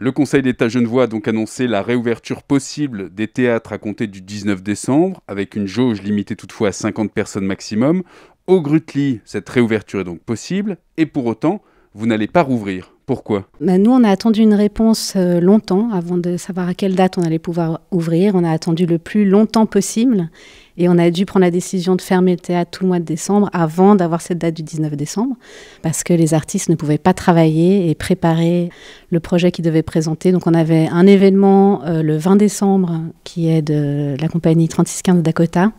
Le Conseil d'État genevois a donc annoncé la réouverture possible des théâtres à compter du 19 décembre, avec une jauge limitée toutefois à 50 personnes maximum. Au Grutli, cette réouverture est donc possible, et pour autant, vous n'allez pas rouvrir. Pourquoi bah, Nous, on a attendu une réponse euh, longtemps avant de savoir à quelle date on allait pouvoir ouvrir. On a attendu le plus longtemps possible et on a dû prendre la décision de fermer le théâtre tout le mois de décembre avant d'avoir cette date du 19 décembre parce que les artistes ne pouvaient pas travailler et préparer le projet qu'ils devaient présenter. Donc on avait un événement euh, le 20 décembre qui est de la compagnie 3615 Dakota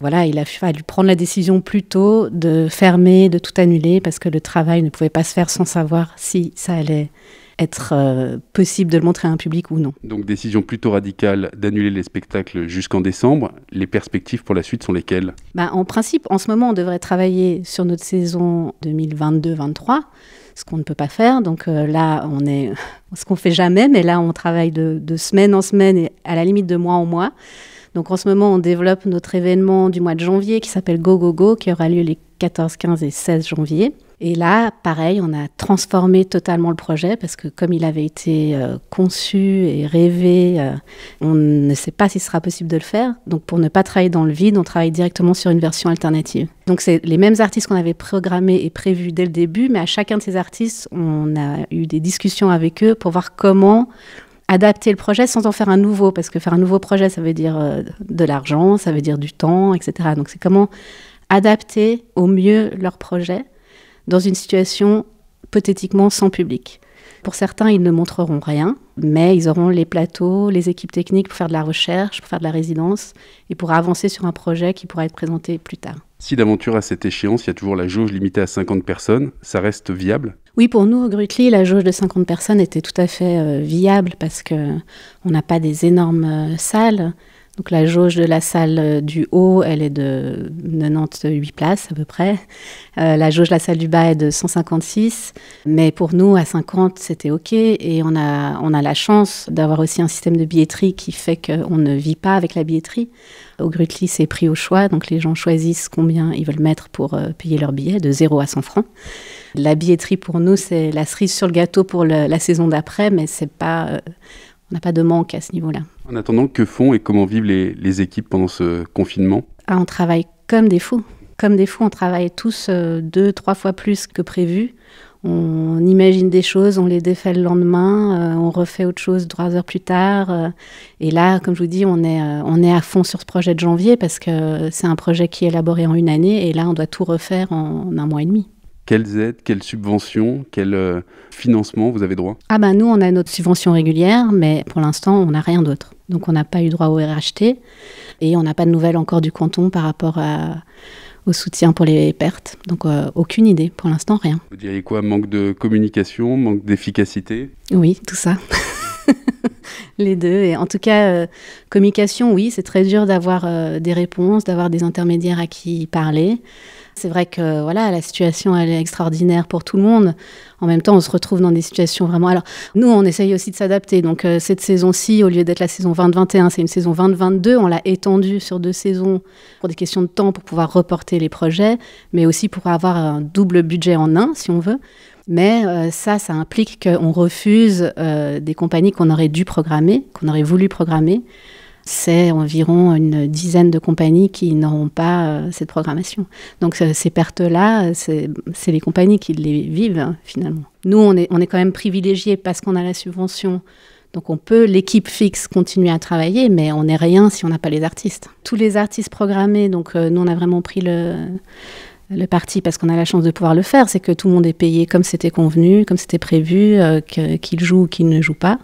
voilà, il a fallu prendre la décision plus tôt de fermer, de tout annuler, parce que le travail ne pouvait pas se faire sans savoir si ça allait être euh, possible de le montrer à un public ou non. Donc décision plutôt radicale d'annuler les spectacles jusqu'en décembre. Les perspectives pour la suite sont lesquelles bah, En principe, en ce moment, on devrait travailler sur notre saison 2022-23, ce qu'on ne peut pas faire. Donc euh, là, on est ce qu'on fait jamais, mais là, on travaille de, de semaine en semaine et à la limite de mois en mois donc en ce moment, on développe notre événement du mois de janvier qui s'appelle Go Go Go, qui aura lieu les 14, 15 et 16 janvier. Et là, pareil, on a transformé totalement le projet parce que comme il avait été euh, conçu et rêvé, euh, on ne sait pas s'il sera possible de le faire. Donc pour ne pas travailler dans le vide, on travaille directement sur une version alternative. Donc c'est les mêmes artistes qu'on avait programmés et prévus dès le début, mais à chacun de ces artistes, on a eu des discussions avec eux pour voir comment adapter le projet sans en faire un nouveau, parce que faire un nouveau projet, ça veut dire euh, de l'argent, ça veut dire du temps, etc. Donc c'est comment adapter au mieux leur projet dans une situation pothétiquement sans public. Pour certains, ils ne montreront rien, mais ils auront les plateaux, les équipes techniques pour faire de la recherche, pour faire de la résidence et pour avancer sur un projet qui pourra être présenté plus tard. Si d'aventure à cette échéance, il y a toujours la jauge limitée à 50 personnes, ça reste viable oui, pour nous, au Grutli, la jauge de 50 personnes était tout à fait euh, viable parce que on n'a pas des énormes euh, salles. Donc la jauge de la salle euh, du haut, elle est de 98 places à peu près. Euh, la jauge de la salle du bas est de 156. Mais pour nous, à 50, c'était OK. Et on a, on a la chance d'avoir aussi un système de billetterie qui fait qu'on ne vit pas avec la billetterie. Au Grutli, c'est pris au choix. Donc les gens choisissent combien ils veulent mettre pour euh, payer leur billet, de 0 à 100 francs. La billetterie, pour nous, c'est la cerise sur le gâteau pour la saison d'après, mais c'est pas... On n'a pas de manque à ce niveau-là. En attendant, que font et comment vivent les, équipes pendant ce confinement ah, On travaille comme des fous. Comme des fous, on travaille tous euh, deux, trois fois plus que prévu. On imagine des choses, on les défait le lendemain, euh, on refait autre chose trois heures plus tard. Euh. et là, comme je vous dis, on est, on est à fond sur ce projet de janvier parce que c'est un projet qui est élaboré en une année et là, on doit tout refaire en un mois et demi quelles aides, quelles subventions, quel euh, financement vous avez droit Ah ben nous, on a notre subvention régulière, mais pour l'instant, on n'a rien d'autre. Donc on n'a pas eu droit au RHT et on n'a pas de nouvelles encore du canton par rapport au soutien pour les pertes. Donc euh, aucune idée, pour l'instant rien. Vous diriez quoi Manque de communication, manque d'efficacité Oui, tout ça. les deux. Et en tout cas, euh, communication, oui, c'est très dur d'avoir euh, des réponses, d'avoir des intermédiaires à qui parler. C'est vrai que voilà, la situation elle est extraordinaire pour tout le monde. En même temps, on se retrouve dans des situations vraiment. Alors, nous, on essaye aussi de s'adapter. Donc, euh, cette saison-ci, au lieu d'être la saison 2021, c'est une saison 2022. On l'a étendue sur deux saisons pour des questions de temps, pour pouvoir reporter les projets, mais aussi pour avoir un double budget en un, si on veut mais euh, ça, ça implique qu'on refuse euh, des compagnies qu'on aurait dû programmer, qu'on aurait voulu programmer. C'est environ une dizaine de compagnies qui n'auront pas euh, cette programmation. Donc ces pertes-là, c'est les compagnies qui les vivent hein, finalement. Nous, on est, on est quand même privilégiés parce qu'on a la subvention. Donc on peut, l'équipe fixe, continuer à travailler, mais on n'est rien si on n'a pas les artistes. Tous les artistes programmés, donc nous, on a vraiment pris le le parti, parce qu'on a la chance de pouvoir le faire, c'est que tout le monde est payé comme c'était convenu, comme c'était prévu, euh, qu'il joue ou qu'il ne joue pas.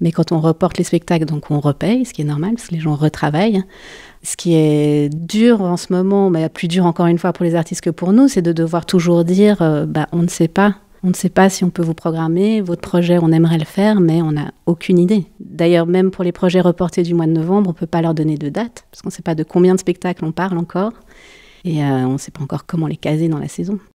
Mais quand on reporte les spectacles, donc on repaye, ce qui est normal, parce que les gens retravaillent. Ce qui est dur en ce moment, mais plus dur encore une fois pour les artistes que pour nous, c'est de devoir toujours dire, euh, bah, on ne sait pas. On ne sait pas si on peut vous programmer, votre projet, on aimerait le faire, mais on n'a aucune idée. D'ailleurs, même pour les projets reportés du mois de novembre, on ne peut pas leur donner de date, parce qu'on ne sait pas de combien de spectacles on parle encore. Et euh, on ne sait pas encore comment les caser dans la saison.